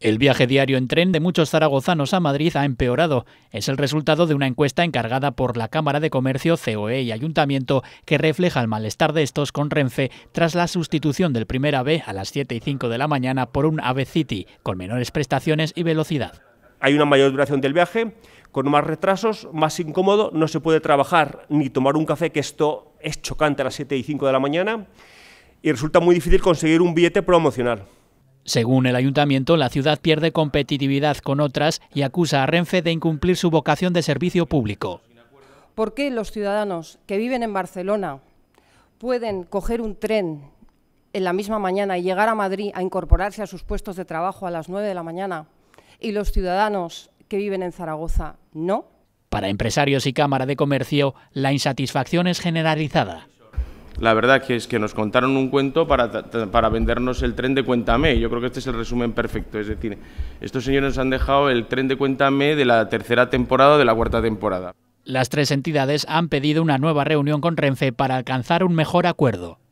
El viaje diario en tren de muchos zaragozanos a Madrid ha empeorado. Es el resultado de una encuesta encargada por la Cámara de Comercio, COE y Ayuntamiento que refleja el malestar de estos con Renfe tras la sustitución del primer AVE a las 7 y 5 de la mañana por un AVE City con menores prestaciones y velocidad. Hay una mayor duración del viaje, con más retrasos, más incómodo, no se puede trabajar ni tomar un café, que esto es chocante a las 7 y 5 de la mañana, y resulta muy difícil conseguir un billete promocional. Según el ayuntamiento, la ciudad pierde competitividad con otras y acusa a Renfe de incumplir su vocación de servicio público. ¿Por qué los ciudadanos que viven en Barcelona pueden coger un tren en la misma mañana y llegar a Madrid a incorporarse a sus puestos de trabajo a las 9 de la mañana y los ciudadanos que viven en Zaragoza no? Para empresarios y Cámara de Comercio, la insatisfacción es generalizada la verdad que es que nos contaron un cuento para, vendernos el tren de Cuéntame. Yo creo que este es el resumen perfecto. Es decir, estos señores nos han dejado el tren de Cuéntame de la tercera temporada o de la cuarta temporada. Las tres entidades han pedido una nueva reunión con Renfe para alcanzar un mejor acuerdo.